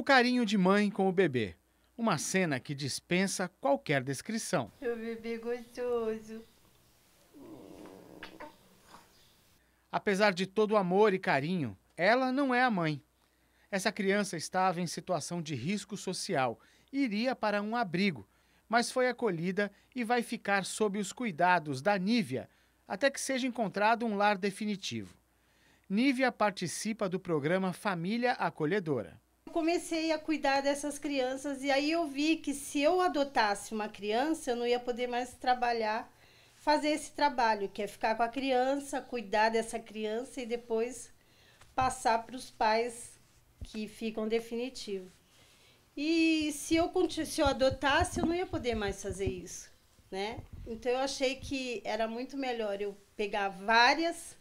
O carinho de mãe com o bebê. Uma cena que dispensa qualquer descrição. Meu bebê gostoso. Apesar de todo o amor e carinho, ela não é a mãe. Essa criança estava em situação de risco social, iria para um abrigo, mas foi acolhida e vai ficar sob os cuidados da Nívia até que seja encontrado um lar definitivo. Nívia participa do programa Família Acolhedora comecei a cuidar dessas crianças e aí eu vi que se eu adotasse uma criança, eu não ia poder mais trabalhar, fazer esse trabalho, que é ficar com a criança, cuidar dessa criança e depois passar para os pais que ficam definitivo. E se eu, se eu adotasse, eu não ia poder mais fazer isso, né? Então eu achei que era muito melhor eu pegar várias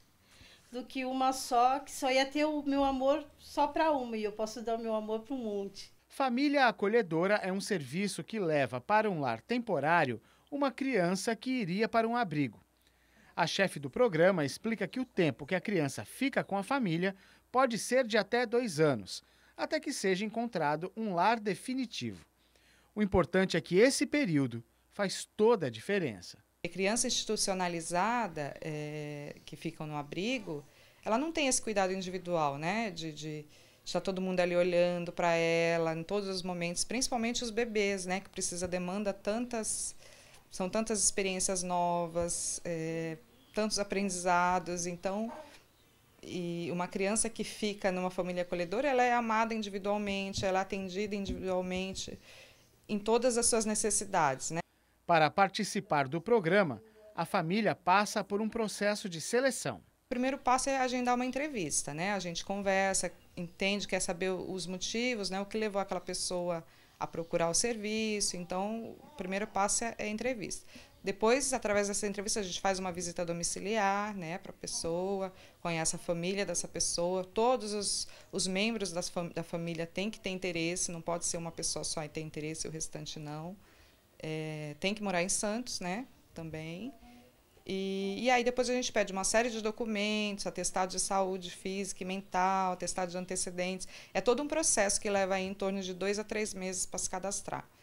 do que uma só, que só ia ter o meu amor só para uma e eu posso dar o meu amor para um monte. Família Acolhedora é um serviço que leva para um lar temporário uma criança que iria para um abrigo. A chefe do programa explica que o tempo que a criança fica com a família pode ser de até dois anos, até que seja encontrado um lar definitivo. O importante é que esse período faz toda a diferença criança institucionalizada, é, que ficam no abrigo, ela não tem esse cuidado individual, né? De, de estar todo mundo ali olhando para ela em todos os momentos, principalmente os bebês, né? Que precisa demanda tantas, são tantas experiências novas, é, tantos aprendizados, então e uma criança que fica numa família acolhedora, ela é amada individualmente, ela é atendida individualmente em todas as suas necessidades, né? Para participar do programa, a família passa por um processo de seleção. O primeiro passo é agendar uma entrevista, né? A gente conversa, entende, quer saber os motivos, né? O que levou aquela pessoa a procurar o serviço. Então, o primeiro passo é, é a entrevista. Depois, através dessa entrevista, a gente faz uma visita domiciliar né, para a pessoa, conhece a família dessa pessoa. Todos os, os membros das, da família têm que ter interesse, não pode ser uma pessoa só e ter interesse e o restante não. É, tem que morar em Santos, né? Também. E, e, aí depois a gente pede uma série de documentos, atestado de saúde física e mental, atestado de antecedentes. É todo um processo que leva em torno de dois a três meses para se cadastrar.